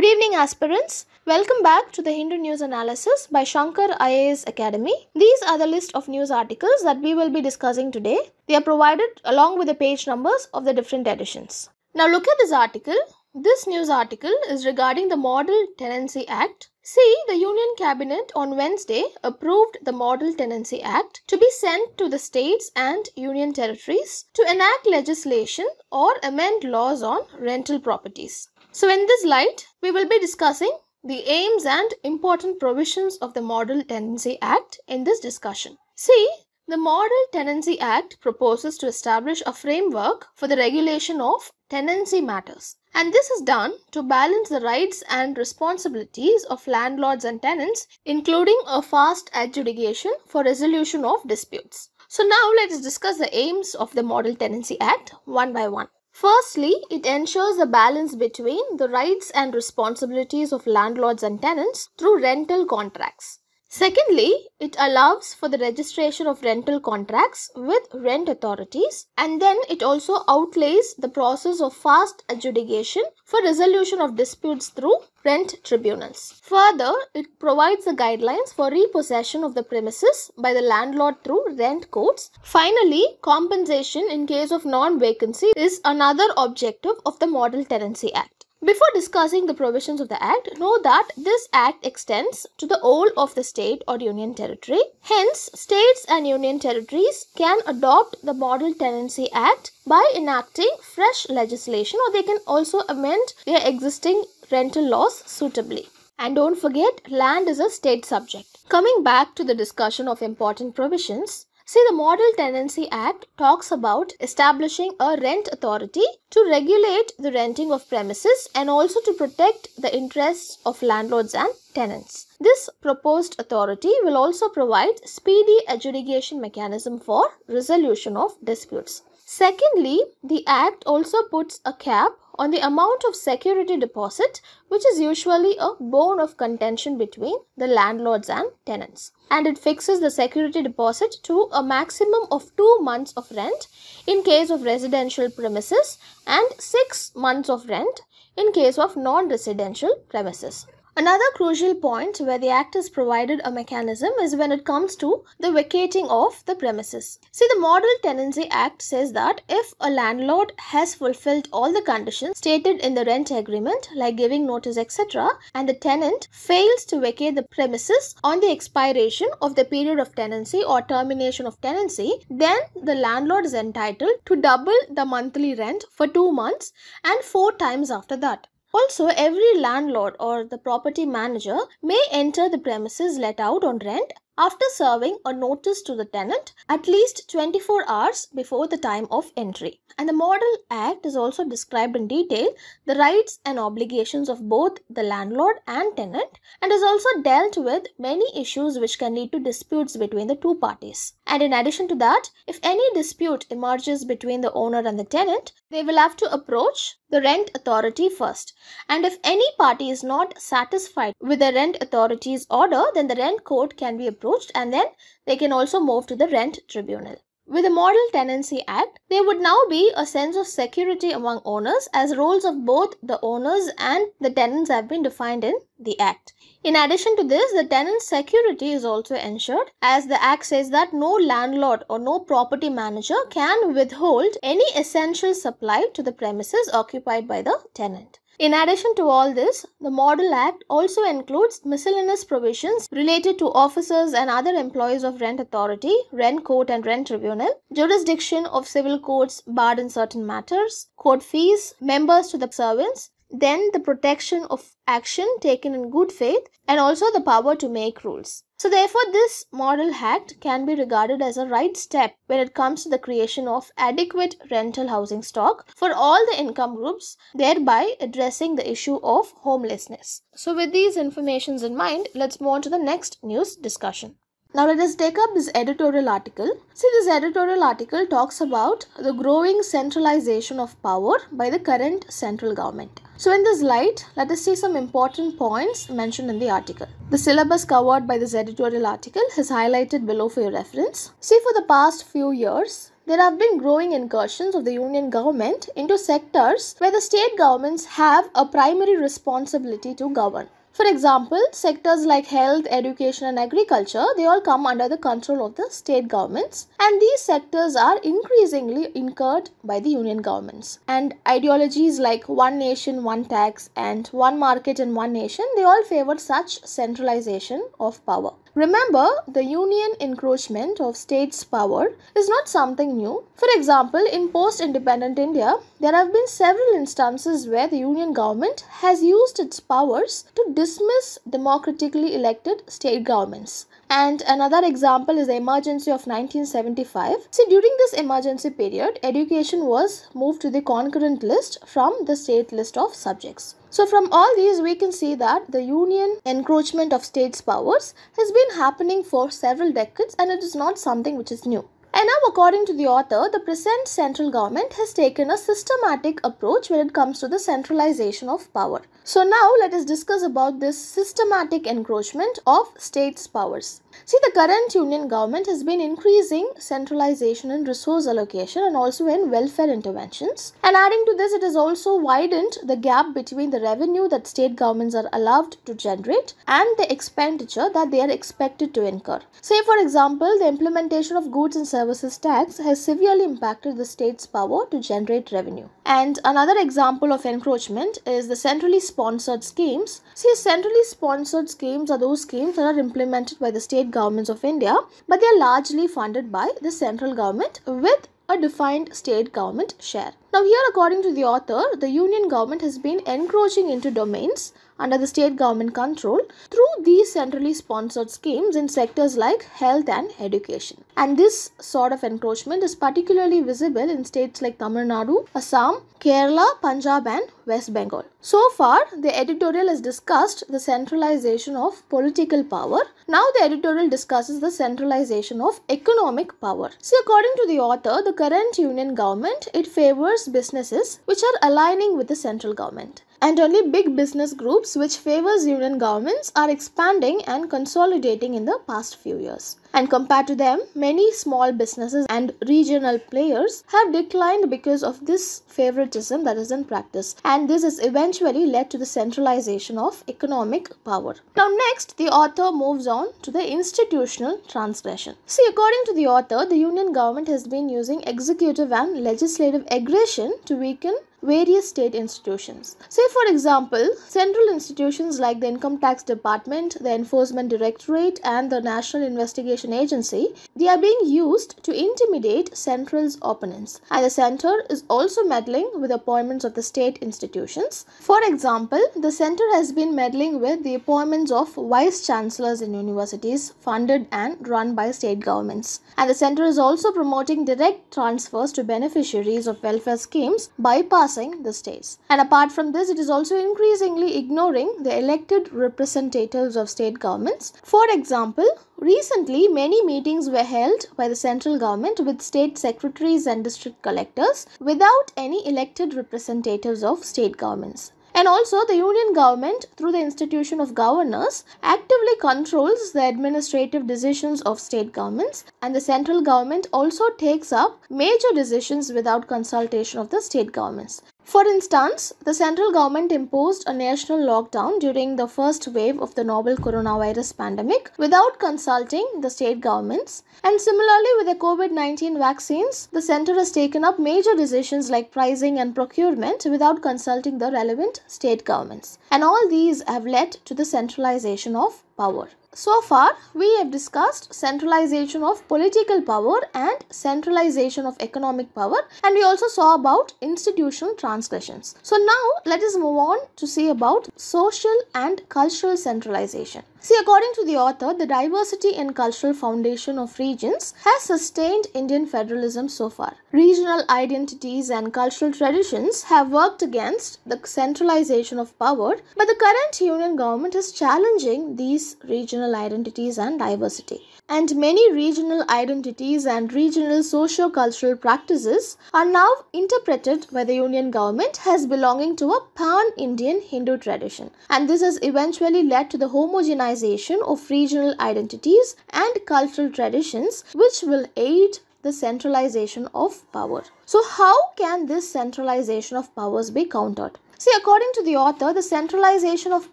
Good evening aspirants. Welcome back to the Hindu News Analysis by Shankar IAS Academy. These are the list of news articles that we will be discussing today. They are provided along with the page numbers of the different editions. Now look at this article. This news article is regarding the Model Tenancy Act. See, the Union Cabinet on Wednesday approved the Model Tenancy Act to be sent to the states and union territories to enact legislation or amend laws on rental properties. So in this light, we will be discussing the aims and important provisions of the Model Tenancy Act in this discussion. See, the Model Tenancy Act proposes to establish a framework for the regulation of tenancy matters. And this is done to balance the rights and responsibilities of landlords and tenants, including a fast adjudication for resolution of disputes. So now let us discuss the aims of the Model Tenancy Act one by one. Firstly, it ensures a balance between the rights and responsibilities of landlords and tenants through rental contracts. Secondly, it allows for the registration of rental contracts with rent authorities and then it also outlays the process of fast adjudication for resolution of disputes through rent tribunals. Further, it provides the guidelines for repossession of the premises by the landlord through rent courts. Finally, compensation in case of non-vacancy is another objective of the Model Tenancy Act. Before discussing the provisions of the Act, know that this Act extends to the whole of the state or union territory. Hence, states and union territories can adopt the Model Tenancy Act by enacting fresh legislation or they can also amend their existing rental laws suitably. And don't forget, land is a state subject. Coming back to the discussion of important provisions, See, the Model Tenancy Act talks about establishing a rent authority to regulate the renting of premises and also to protect the interests of landlords and tenants. This proposed authority will also provide speedy adjudication mechanism for resolution of disputes. Secondly, the Act also puts a cap on the amount of security deposit, which is usually a bone of contention between the landlords and tenants. And it fixes the security deposit to a maximum of two months of rent in case of residential premises and six months of rent in case of non residential premises. Another crucial point where the Act has provided a mechanism is when it comes to the vacating of the premises. See, the Model Tenancy Act says that if a landlord has fulfilled all the conditions stated in the rent agreement, like giving notice, etc., and the tenant fails to vacate the premises on the expiration of the period of tenancy or termination of tenancy, then the landlord is entitled to double the monthly rent for two months and four times after that. Also, every landlord or the property manager may enter the premises let out on rent after serving a notice to the tenant at least 24 hours before the time of entry. And the Model Act is also described in detail the rights and obligations of both the landlord and tenant and has also dealt with many issues which can lead to disputes between the two parties. And in addition to that, if any dispute emerges between the owner and the tenant, they will have to approach the rent authority first. And if any party is not satisfied with the rent authority's order, then the rent court can be approached approached and then they can also move to the rent tribunal. With the Model Tenancy Act, there would now be a sense of security among owners as roles of both the owners and the tenants have been defined in the Act. In addition to this, the tenant's security is also ensured as the Act says that no landlord or no property manager can withhold any essential supply to the premises occupied by the tenant. In addition to all this, the Model Act also includes miscellaneous provisions related to officers and other employees of rent authority, rent court and rent tribunal, jurisdiction of civil courts barred in certain matters, court fees, members to the servants, then the protection of action taken in good faith, and also the power to make rules. So, therefore, this model act can be regarded as a right step when it comes to the creation of adequate rental housing stock for all the income groups, thereby addressing the issue of homelessness. So, with these informations in mind, let's move on to the next news discussion. Now let us take up this editorial article. See this editorial article talks about the growing centralization of power by the current central government. So in this light, let us see some important points mentioned in the article. The syllabus covered by this editorial article is highlighted below for your reference. See for the past few years, there have been growing incursions of the union government into sectors where the state governments have a primary responsibility to govern. For example, sectors like health, education and agriculture, they all come under the control of the state governments and these sectors are increasingly incurred by the union governments. And ideologies like one nation, one tax and one market and one nation, they all favored such centralization of power. Remember, the union encroachment of states' power is not something new. For example, in post independent India, there have been several instances where the union government has used its powers to dismiss democratically elected state governments. And another example is the emergency of 1975. See, during this emergency period, education was moved to the concurrent list from the state list of subjects. So from all these we can see that the union encroachment of states powers has been happening for several decades and it is not something which is new. And now, according to the author, the present central government has taken a systematic approach when it comes to the centralization of power. So, now let us discuss about this systematic encroachment of states' powers. See, the current union government has been increasing centralization in resource allocation and also in welfare interventions. And adding to this, it has also widened the gap between the revenue that state governments are allowed to generate and the expenditure that they are expected to incur. Say, for example, the implementation of goods and services tax has severely impacted the state's power to generate revenue. And another example of encroachment is the centrally sponsored schemes. See, centrally sponsored schemes are those schemes that are implemented by the state state governments of India, but they are largely funded by the central government with a defined state government share. Now, here, according to the author, the union government has been encroaching into domains under the state government control through these centrally sponsored schemes in sectors like health and education. And this sort of encroachment is particularly visible in states like Tamil Nadu, Assam, Kerala, Punjab, and West Bengal. So far, the editorial has discussed the centralization of political power. Now, the editorial discusses the centralization of economic power. See, according to the author, the current union government it favors diverse businesses which are aligning with the central government and only big business groups which favors union governments are expanding and consolidating in the past few years. And compared to them, many small businesses and regional players have declined because of this favoritism that is in practice. And this has eventually led to the centralization of economic power. Now next, the author moves on to the institutional transgression. See, according to the author, the union government has been using executive and legislative aggression to weaken various state institutions. Say, for example, central institutions like the Income Tax Department, the Enforcement Directorate, and the National Investigation Agency, they are being used to intimidate Central's opponents. And the Center is also meddling with appointments of the state institutions. For example, the Center has been meddling with the appointments of vice chancellors in universities funded and run by state governments. And the Center is also promoting direct transfers to beneficiaries of welfare schemes bypassing the states. And apart from this, it is also increasingly ignoring the elected representatives of state governments. For example, recently many meetings were held by the central government with state secretaries and district collectors without any elected representatives of state governments. And also, the Union government, through the institution of governors, actively controls the administrative decisions of state governments, and the central government also takes up major decisions without consultation of the state governments. For instance, the central government imposed a national lockdown during the first wave of the novel coronavirus pandemic without consulting the state governments. And similarly, with the COVID 19 vaccines, the center has taken up major decisions like pricing and procurement without consulting the relevant state governments. And all these have led to the centralization of power. So far, we have discussed centralization of political power and centralization of economic power and we also saw about institutional transgressions. So now, let us move on to see about social and cultural centralization. See, according to the author, the diversity and cultural foundation of regions has sustained Indian federalism so far. Regional identities and cultural traditions have worked against the centralization of power, but the current union government is challenging these regional regional identities and diversity. And many regional identities and regional socio cultural practices are now interpreted by the Union government as belonging to a pan Indian Hindu tradition. And this has eventually led to the homogenization of regional identities and cultural traditions, which will aid the centralization of power. So, how can this centralization of powers be countered? See, according to the author, the centralization of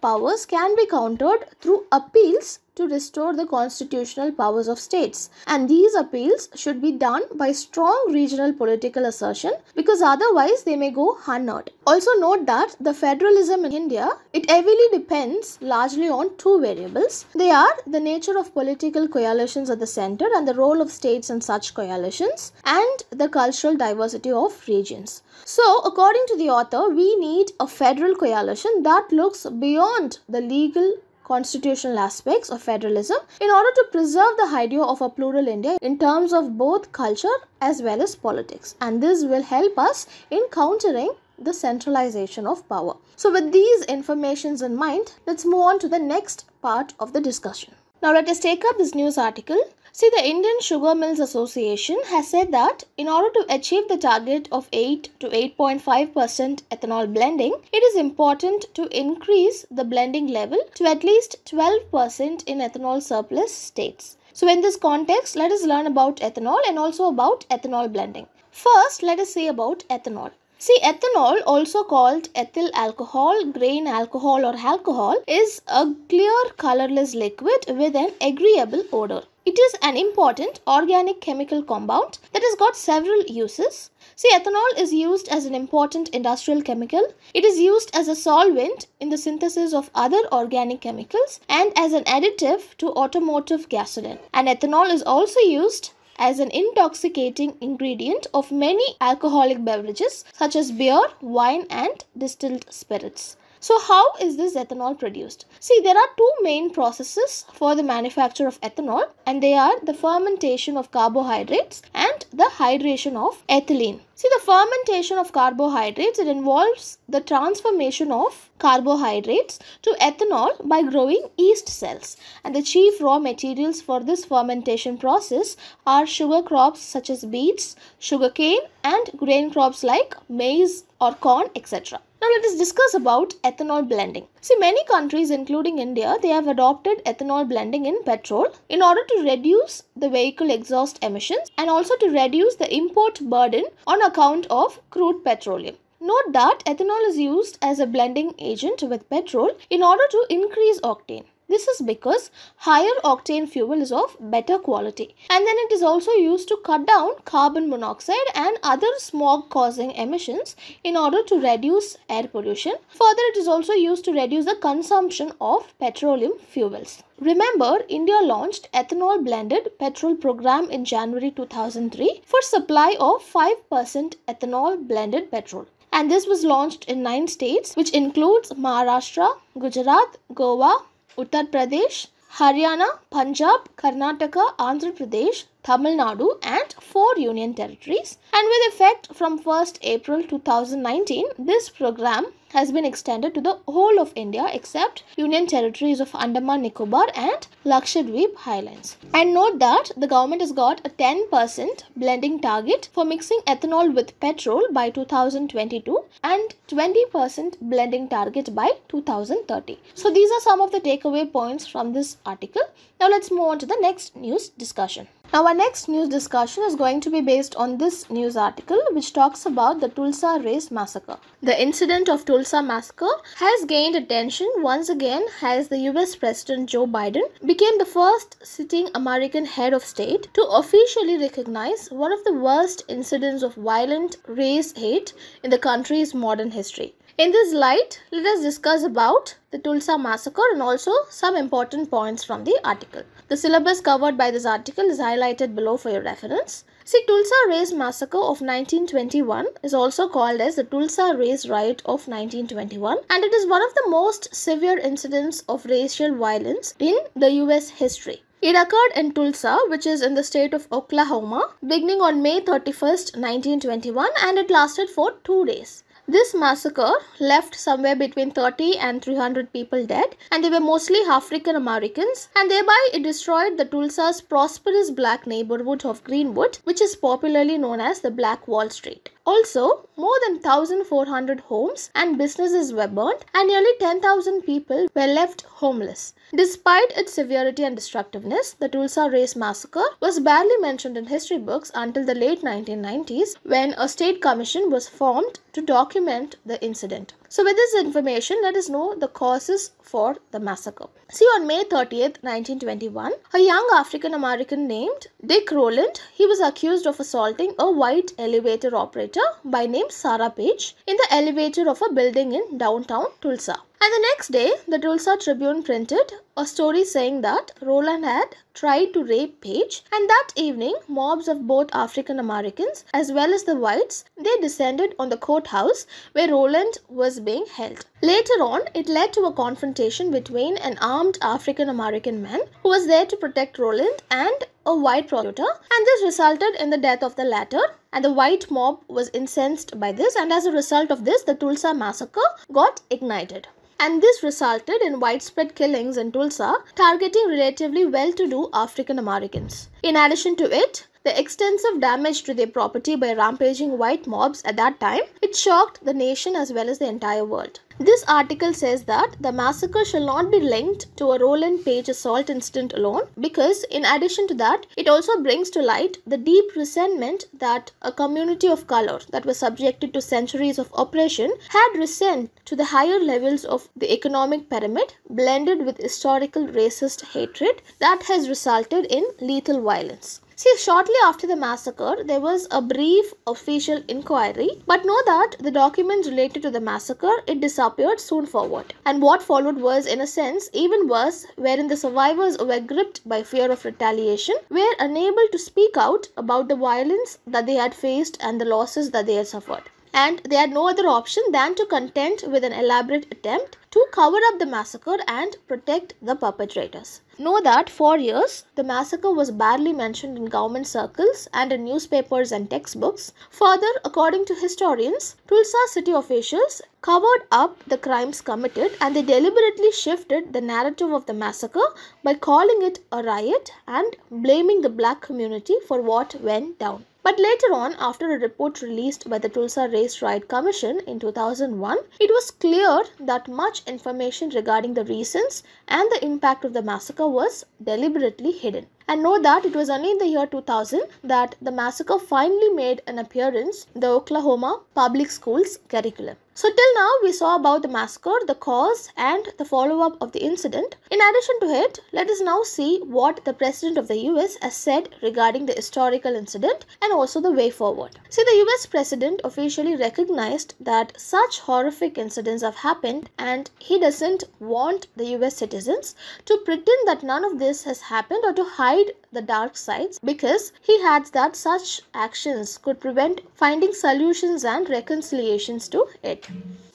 powers can be countered through appeals to restore the constitutional powers of states. And these appeals should be done by strong regional political assertion because otherwise they may go unheard. Also note that the federalism in India, it heavily depends largely on two variables. They are the nature of political coalitions at the center and the role of states in such coalitions and the cultural diversity of regions. So according to the author, we need a federal coalition that looks beyond the legal constitutional aspects of federalism in order to preserve the idea of a plural India in terms of both culture as well as politics. And this will help us in countering the centralization of power. So with these informations in mind, let's move on to the next part of the discussion. Now let us take up this news article See, the Indian Sugar Mills Association has said that in order to achieve the target of 8 to 8.5% ethanol blending, it is important to increase the blending level to at least 12% in ethanol surplus states. So, in this context, let us learn about ethanol and also about ethanol blending. First, let us see about ethanol. See, ethanol, also called ethyl alcohol, grain alcohol, or alcohol, is a clear colorless liquid with an agreeable odor. It is an important organic chemical compound that has got several uses. See, ethanol is used as an important industrial chemical. It is used as a solvent in the synthesis of other organic chemicals and as an additive to automotive gasoline. And ethanol is also used as an intoxicating ingredient of many alcoholic beverages such as beer, wine and distilled spirits. So how is this ethanol produced? See, there are two main processes for the manufacture of ethanol and they are the fermentation of carbohydrates and the hydration of ethylene. See, the fermentation of carbohydrates, it involves the transformation of carbohydrates to ethanol by growing yeast cells. And the chief raw materials for this fermentation process are sugar crops such as beets, sugarcane and grain crops like maize, or corn, etc. Now let us discuss about ethanol blending. See many countries including India, they have adopted ethanol blending in petrol in order to reduce the vehicle exhaust emissions and also to reduce the import burden on account of crude petroleum. Note that ethanol is used as a blending agent with petrol in order to increase octane. This is because higher octane fuel is of better quality. And then it is also used to cut down carbon monoxide and other smog causing emissions in order to reduce air pollution. Further, it is also used to reduce the consumption of petroleum fuels. Remember, India launched ethanol blended petrol program in January 2003 for supply of 5% ethanol blended petrol and this was launched in 9 states which includes Maharashtra, Gujarat, Goa, Uttar Pradesh Haryana Punjab Karnataka Andhra Pradesh Tamil Nadu and four union territories. And with effect from 1st April 2019, this program has been extended to the whole of India except union territories of Andaman Nicobar and Lakshadweep Highlands. And note that the government has got a 10% blending target for mixing ethanol with petrol by 2022 and 20% blending target by 2030. So these are some of the takeaway points from this article. Now let's move on to the next news discussion. Now our next news discussion is going to be based on this news article which talks about the Tulsa race massacre. The incident of Tulsa massacre has gained attention once again as the US President Joe Biden became the first sitting American head of state to officially recognize one of the worst incidents of violent race hate in the country's modern history. In this light, let us discuss about the Tulsa massacre and also some important points from the article. The syllabus covered by this article is highlighted below for your reference. See, Tulsa Race Massacre of 1921 is also called as the Tulsa Race Riot of 1921 and it is one of the most severe incidents of racial violence in the US history. It occurred in Tulsa, which is in the state of Oklahoma, beginning on May 31, 1921 and it lasted for two days. This massacre left somewhere between 30 and 300 people dead, and they were mostly African Americans, and thereby it destroyed the Tulsa's prosperous black neighborhood of Greenwood, which is popularly known as the Black Wall Street. Also, more than 1,400 homes and businesses were burnt, and nearly 10,000 people were left homeless. Despite its severity and destructiveness, the Tulsa Race Massacre was barely mentioned in history books until the late 1990s when a state commission was formed to document the incident. So with this information, let us know the causes for the massacre. See, on May 30th, 1921, a young African American named Dick Rowland, he was accused of assaulting a white elevator operator by name Sarah Page in the elevator of a building in downtown Tulsa. And the next day, the Tulsa Tribune printed a story saying that Roland had tried to rape Page, and that evening, mobs of both African Americans as well as the whites, they descended on the courthouse where Roland was being held. Later on, it led to a confrontation between an armed African American man who was there to protect Roland and a white prosecutor and this resulted in the death of the latter and the white mob was incensed by this and as a result of this the Tulsa massacre got ignited and this resulted in widespread killings in Tulsa targeting relatively well-to-do African Americans. In addition to it, the extensive damage to their property by rampaging white mobs at that time, it shocked the nation as well as the entire world. This article says that the massacre shall not be linked to a Roland Page assault incident alone because, in addition to that, it also brings to light the deep resentment that a community of color that was subjected to centuries of oppression had resent to the higher levels of the economic pyramid blended with historical racist hatred that has resulted in lethal violence. See, shortly after the massacre, there was a brief official inquiry, but know that the documents related to the massacre it disappeared soon forward. And what followed was, in a sense, even worse, wherein the survivors were gripped by fear of retaliation, were unable to speak out about the violence that they had faced and the losses that they had suffered and they had no other option than to contend with an elaborate attempt to cover up the massacre and protect the perpetrators. Know that for years, the massacre was barely mentioned in government circles and in newspapers and textbooks. Further, according to historians, Tulsa city officials covered up the crimes committed and they deliberately shifted the narrative of the massacre by calling it a riot and blaming the black community for what went down. But later on, after a report released by the Tulsa Race Riot Commission in 2001, it was clear that much information regarding the reasons and the impact of the massacre was deliberately hidden and know that it was only in the year 2000 that the massacre finally made an appearance in the Oklahoma public schools curriculum. So, till now, we saw about the massacre, the cause, and the follow up of the incident. In addition to it, let us now see what the President of the US has said regarding the historical incident and also the way forward. See, the US President officially recognized that such horrific incidents have happened, and he doesn't want the US citizens to pretend that none of this has happened or to hide hide the dark sides because he had that such actions could prevent finding solutions and reconciliations to it.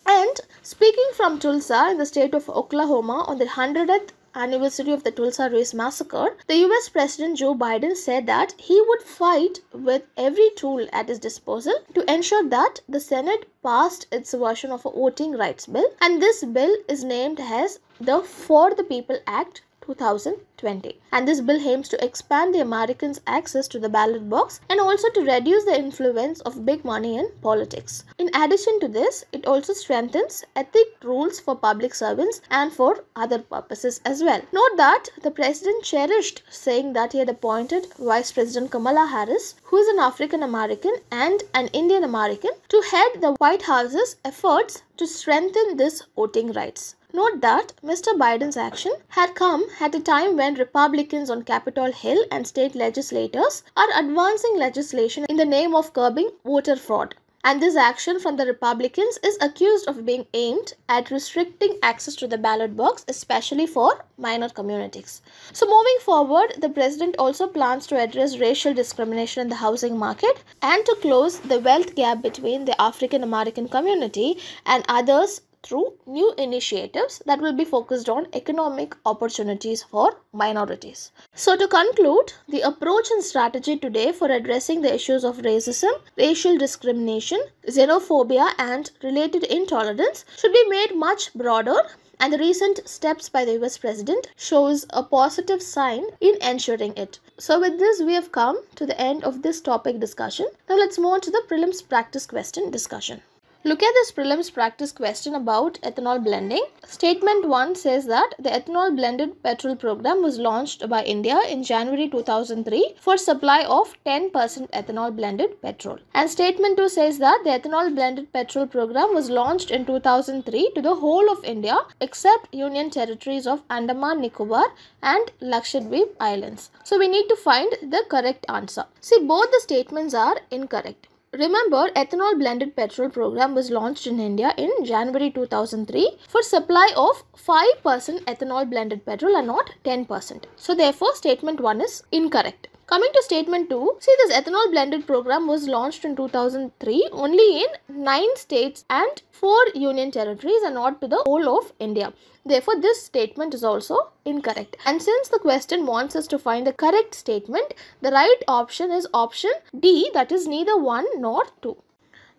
And speaking from Tulsa in the state of Oklahoma on the 100th anniversary of the Tulsa Race Massacre, the US President Joe Biden said that he would fight with every tool at his disposal to ensure that the Senate passed its version of a voting rights bill. And this bill is named as the For the People Act 2020. And this bill aims to expand the Americans' access to the ballot box and also to reduce the influence of big money in politics. In addition to this, it also strengthens ethic rules for public servants and for other purposes as well. Note that the president cherished saying that he had appointed Vice President Kamala Harris, who is an African American and an Indian American, to head the White House's efforts to strengthen this voting rights. Note that Mr. Biden's action had come at a time when Republicans on Capitol Hill and state legislators are advancing legislation in the name of curbing voter fraud. And this action from the Republicans is accused of being aimed at restricting access to the ballot box, especially for minor communities. So, moving forward, the president also plans to address racial discrimination in the housing market and to close the wealth gap between the African American community and others through new initiatives that will be focused on economic opportunities for minorities. So, to conclude, the approach and strategy today for addressing the issues of racism, racial discrimination, xenophobia, and related intolerance should be made much broader and the recent steps by the US president shows a positive sign in ensuring it. So with this we have come to the end of this topic discussion. Now let's move on to the prelims practice question discussion. Look at this prelims practice question about ethanol blending. Statement 1 says that the ethanol blended petrol program was launched by India in January 2003 for supply of 10% ethanol blended petrol. And statement 2 says that the ethanol blended petrol program was launched in 2003 to the whole of India except union territories of Andaman Nicobar and Lakshadweep Islands. So we need to find the correct answer. See both the statements are incorrect. Remember, ethanol blended petrol program was launched in India in January 2003 for supply of 5% ethanol blended petrol and not 10%. So therefore, statement 1 is incorrect. Coming to statement 2, see this ethanol blended program was launched in 2003 only in 9 states and 4 union territories and not to the whole of India. Therefore, this statement is also incorrect. And since the question wants us to find the correct statement, the right option is option D that is neither 1 nor 2.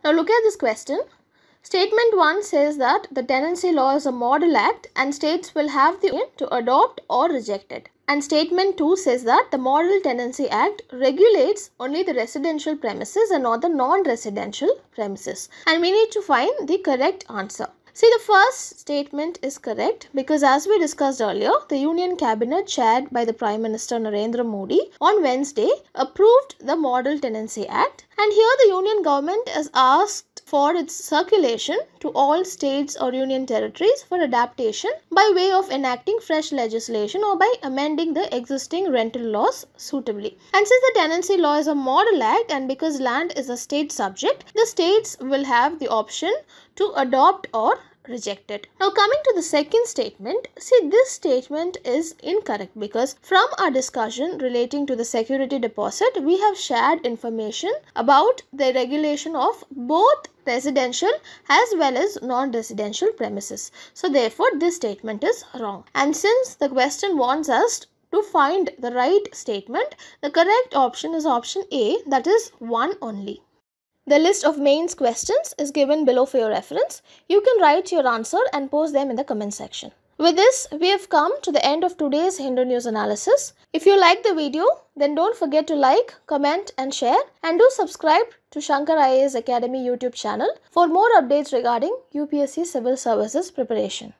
Now look at this question. Statement 1 says that the tenancy law is a model act and states will have the option to adopt or reject it. And statement 2 says that the Model Tenancy Act regulates only the residential premises and not the non-residential premises. And we need to find the correct answer. See the first statement is correct because as we discussed earlier, the Union Cabinet chaired by the Prime Minister Narendra Modi on Wednesday approved the Model Tenancy Act and here the Union Government is asked for its circulation to all states or union territories for adaptation by way of enacting fresh legislation or by amending the existing rental laws suitably. And since the tenancy law is a model act and because land is a state subject, the states will have the option to adopt or rejected. Now coming to the second statement, see this statement is incorrect because from our discussion relating to the security deposit, we have shared information about the regulation of both residential as well as non-residential premises. So therefore this statement is wrong. And since the question wants us to find the right statement, the correct option is option A that is 1 only. The list of mains questions is given below for your reference. You can write your answer and post them in the comment section. With this, we have come to the end of today's Hindu news analysis. If you like the video, then don't forget to like, comment and share and do subscribe to Shankar IAS Academy YouTube channel for more updates regarding UPSC Civil Services preparation.